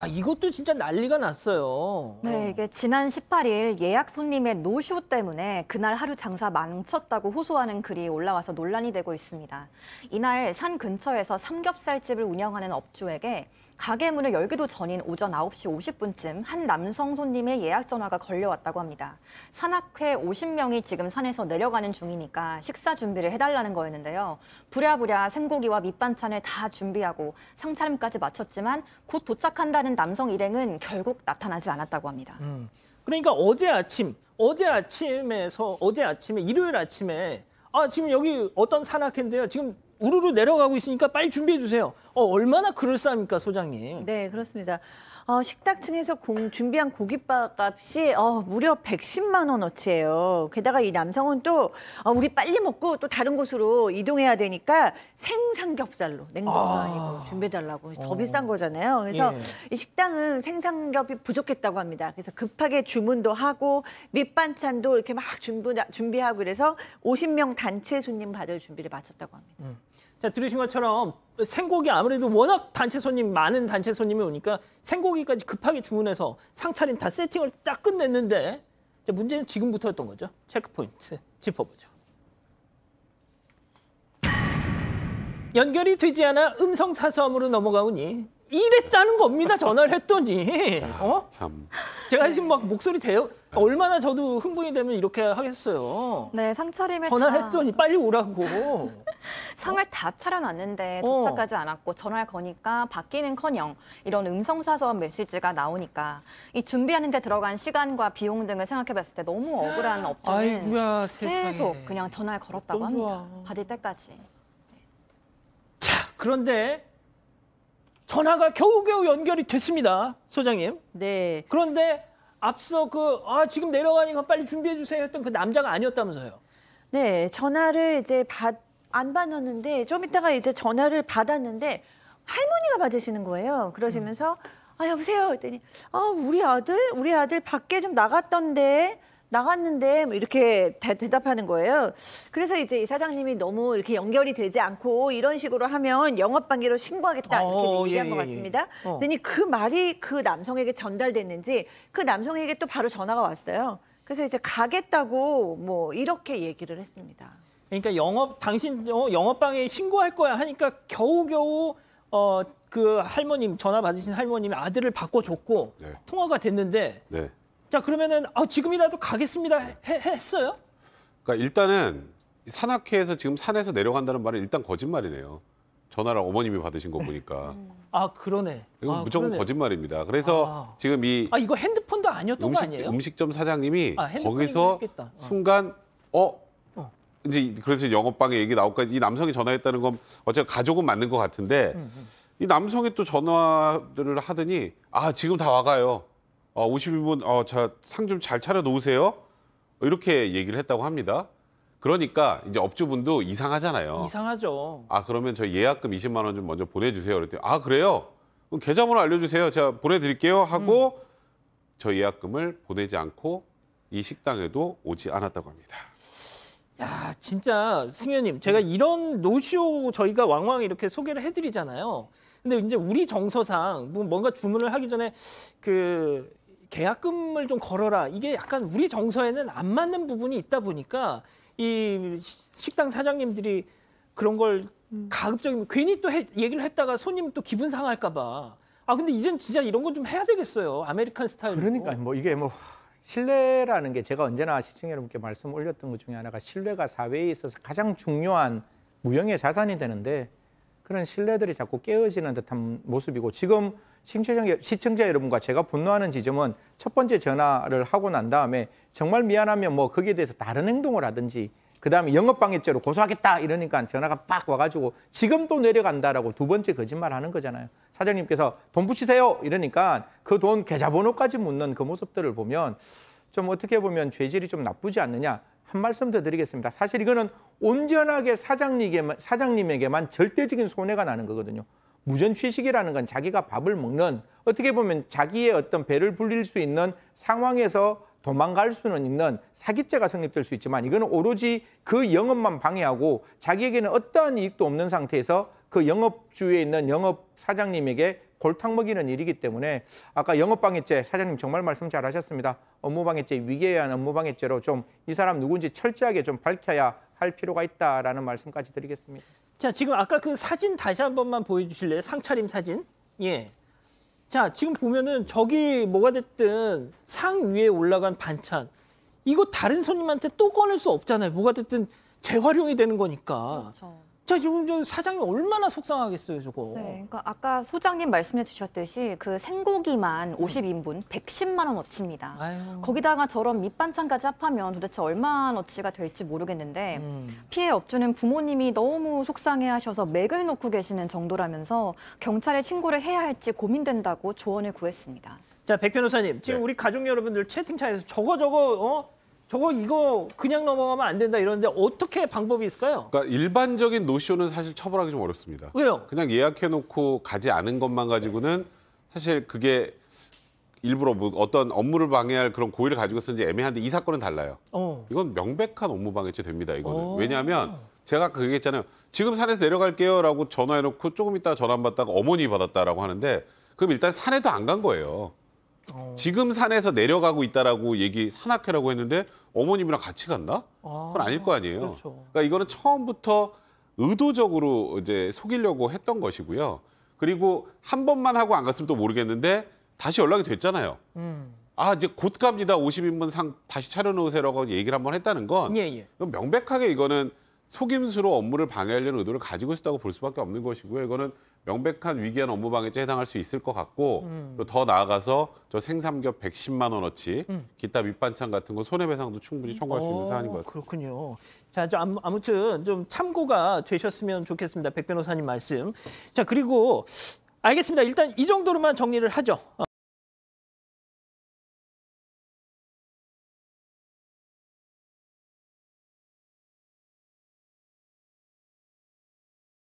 아, 이것도 진짜 난리가 났어요. 네, 어. 이게 지난 18일 예약 손님의 노쇼 때문에 그날 하루 장사 망쳤다고 호소하는 글이 올라와서 논란이 되고 있습니다. 이날 산 근처에서 삼겹살집을 운영하는 업주에게 가게 문을 열기도 전인 오전 9시 50분쯤 한 남성 손님의 예약 전화가 걸려왔다고 합니다. 산악회 50명이 지금 산에서 내려가는 중이니까 식사 준비를 해달라는 거였는데요. 부랴부랴 생고기와 밑반찬을 다 준비하고 상차림까지 마쳤지만 곧 도착한다는 하는 남성 일행은 결국 나타나지 않았다고 합니다. 음, 그러니까 어제 아침, 어제 아침에서 어제 아침에 일요일 아침에 아 지금 여기 어떤 산악회인데요. 지금 우르르 내려가고 있으니까 빨리 준비해 주세요. 어, 얼마나 그럴싸합니까, 소장님? 네, 그렇습니다. 어, 식탁층에서 공, 준비한 고깃밥값이 어, 무려 110만 원어치예요. 게다가 이 남성은 또 어, 우리 빨리 먹고 또 다른 곳으로 이동해야 되니까 생삼겹살로 냉동도 아... 니고 준비해달라고 더 어... 비싼 거잖아요. 그래서 예. 이 식당은 생삼겹이 부족했다고 합니다. 그래서 급하게 주문도 하고 밑반찬도 이렇게 막 준비, 준비하고 그래서 50명 단체 손님 받을 준비를 마쳤다고 합니다. 음. 자 들으신 것처럼 생고기 아무래도 워낙 단체 손님 많은 단체 손님이 오니까 생고기까지 급하게 주문해서 상차림 다 세팅을 딱 끝냈는데 문제는 지금부터였던 거죠. 체크포인트 짚어보죠. 연결이 되지 않아 음성 사서함으로 넘어가오니 이랬다는 겁니다. 전화를 했더니. 아, 어? 참. 제가 지금 네. 막 목소리 대요. 네. 얼마나 저도 흥분이 되면 이렇게 하겠어요. 네, 상차림에 전화를 다... 했더니 빨리 오라고. 상을 어? 다 차려놨는데 어. 도착하지 않았고 전화를 거니까 바뀌는커녕 이런 음성사소 메시지가 나오니까 이 준비하는 데 들어간 시간과 비용 등을 생각해봤을 때 너무 억울한 업주는 아이고야, 계속 그냥 전화를 걸었다고 합니다. 좋아. 받을 때까지. 자, 그런데 전화가 겨우겨우 연결이 됐습니다. 소장님. 네. 그런데 앞서 그, 아, 지금 내려가니까 빨리 준비해주세요 했던 그 남자가 아니었다면서요. 네. 전화를 이제 받, 안 받았는데 좀 이따가 이제 전화를 받았는데 할머니가 받으시는 거예요. 그러시면서 음. 아, 여보세요? 했더니 아, 우리 아들? 우리 아들 밖에 좀 나갔던데 나갔는데 뭐 이렇게 대, 답하는 거예요. 그래서 이제 이 사장님이 너무 이렇게 연결이 되지 않고 이런 식으로 하면 영업방해로 신고하겠다 어, 이렇게 예, 얘기한 예, 것 같습니다. 예, 예. 어. 그랬니그 말이 그 남성에게 전달됐는지 그 남성에게 또 바로 전화가 왔어요. 그래서 이제 가겠다고 뭐 이렇게 얘기를 했습니다. 그러니까 영업 당신 어, 영업방해 신고할 거야 하니까 겨우겨우 어그 할머님 전화 받으신 할머님이 아들을 바꿔줬고 네. 통화가 됐는데 네. 자 그러면은 아, 지금이라도 가겠습니다 해, 했어요? 그러니까 일단은 산악회에서 지금 산에서 내려간다는 말은 일단 거짓말이네요. 전화를 어머님이 받으신 거 보니까. 음. 아 그러네. 이건 아, 무조건 그러네. 거짓말입니다. 그래서 아. 지금 이 아 이거 핸드폰도 아니었던 음식, 거 아니에요? 음식점 사장님이 아, 거기서 있 어. 순간 어. 어 이제 그래서 영업방에 얘기 나올까 이 남성이 전화했다는 건어쨌든 가족은 맞는 것 같은데 음, 음. 이 남성이 또 전화를 하더니 아 지금 다 와가요. 어, 5 2분 어, 상좀 잘 차려 놓으세요. 이렇게 얘기를 했다고 합니다. 그러니까 이제 업주분도 이상하잖아요. 이상하죠. 아 그러면 저 예약금 20만 원 좀 먼저 보내주세요. 그랬더니 아 그래요? 그럼 계좌번호 알려주세요. 제가 보내드릴게요 하고 음. 저 예약금을 보내지 않고 이 식당에도 오지 않았다고 합니다. 야 진짜 승현님 제가 음. 이런 노쇼 저희가 왕왕 이렇게 소개를 해드리잖아요. 근데 이제 우리 정서상 뭐 뭔가 주문을 하기 전에 그 계약금을 좀 걸어라. 이게 약간 우리 정서에는 안 맞는 부분이 있다 보니까 이 식당 사장님들이 그런 걸 음. 가급적이면 괜히 또 해, 얘기를 했다가 손님 또 기분 상할까 봐. 아 근데 이젠 진짜 이런 건 좀 해야 되겠어요. 아메리칸 스타일로. 그러니까 뭐 이게 뭐 신뢰라는 게 제가 언제나 시청 자 여러분께 말씀 올렸던 것 중에 하나가 신뢰가 사회에 있어서 가장 중요한 무형의 자산이 되는데 그런 신뢰들이 자꾸 깨어지는 듯한 모습이고 지금 시청자, 여러분과 제가 분노하는 지점은 첫 번째 전화를 하고 난 다음에 정말 미안하면 뭐 거기에 대해서 다른 행동을 하든지 그다음에 영업방해죄로 고소하겠다 이러니까 전화가 빡 와가지고 지금도 내려간다라고 두 번째 거짓말 하는 거잖아요. 사장님께서 돈 붙이세요 이러니까 그 돈 계좌번호까지 묻는 그 모습들을 보면 좀 어떻게 보면 죄질이 좀 나쁘지 않느냐 한 말씀 더 드리겠습니다. 사실 이거는 온전하게 사장님에게만, 사장님에게만 절대적인 손해가 나는 거거든요. 무전 취식이라는 건 자기가 밥을 먹는 어떻게 보면 자기의 어떤 배를 불릴 수 있는 상황에서 도망갈 수는 있는 사기죄가 성립될 수 있지만 이거는 오로지 그 영업만 방해하고 자기에게는 어떠한 이익도 없는 상태에서 그 영업주에 있는 영업 사장님에게 골탕 먹이는 일이기 때문에 아까 영업방해죄 사장님 정말 말씀 잘하셨습니다. 업무방해죄 위계에 의한 업무방해죄로 좀 이 사람 누군지 철저하게 좀 밝혀야 할 필요가 있다라는 말씀까지 드리겠습니다. 자, 지금 아까 그 사진 다시 한 번만 보여주실래요? 상차림 사진. 예. 자, 지금 보면은 저기 뭐가 됐든 상 위에 올라간 반찬. 이거 다른 손님한테 또 꺼낼 수 없잖아요. 뭐가 됐든 재활용이 되는 거니까. 그렇죠. 저 지금 저 사장이 얼마나 속상하겠어요 저거. 네, 그러니까 아까 소장님 말씀해 주셨듯이 그 생고기만 50인분 110만 원어치입니다. 아유. 거기다가 저런 밑반찬까지 합하면 도대체 얼마나어치가 될지 모르겠는데 음. 피해 업주는 부모님이 너무 속상해하셔서 맥을 놓고 계시는 정도라면서 경찰에 신고를 해야 할지 고민된다고 조언을 구했습니다. 자, 백 변호사님, 지금 네. 우리 가족 여러분들 채팅창에서 저거 저거 어? 저거 이거 그냥 넘어가면 안 된다 이러는데 어떻게 방법이 있을까요? 그러니까 일반적인 노쇼는 사실 처벌하기 좀 어렵습니다. 왜요? 그냥 예약해놓고 가지 않은 것만 가지고는 사실 그게 일부러 뭐 어떤 업무를 방해할 그런 고의를 가지고 있었는지 애매한데 이 사건은 달라요. 어. 이건 명백한 업무 방해죄 됩니다. 이거는 어. 왜냐하면 제가 그 얘기했잖아요. 지금 산에서 내려갈게요라고 전화해놓고 조금 있다 전화 안 받다가 어머니 받았다라고 하는데 그럼 일단 산에도 안 간 거예요. 어. 지금 산에서 내려가고 있다라고 얘기 산악회라고 했는데 어머님이랑 같이 간다? 아, 그건 아닐 거 아니에요. 그렇죠. 그러니까 이거는 처음부터 의도적으로 이제 속이려고 했던 것이고요. 그리고 한 번만 하고 안 갔으면 또 모르겠는데 다시 연락이 됐잖아요. 음. 아 이제 곧 갑니다. 50인분 상 다시 차려놓으세요라고 얘기를 한 번 했다는 건 예, 예. 명백하게 이거는 속임수로 업무를 방해하려는 의도를 가지고 있었다고 볼 수밖에 없는 것이고요. 이거는 명백한 위기한 업무방해죄에 해당할 수 있을 것 같고 음. 더 나아가서 저 생삼겹 110만 원어치 음. 기타 밑반찬 같은 거 손해배상도 충분히 청구할 수 있는 어, 사안인 것 같습니다. 그렇군요. 자, 좀 아무튼 좀 참고가 되셨으면 좋겠습니다. 백 변호사님 말씀. 자, 그리고 알겠습니다. 일단 이 정도로만 정리를 하죠.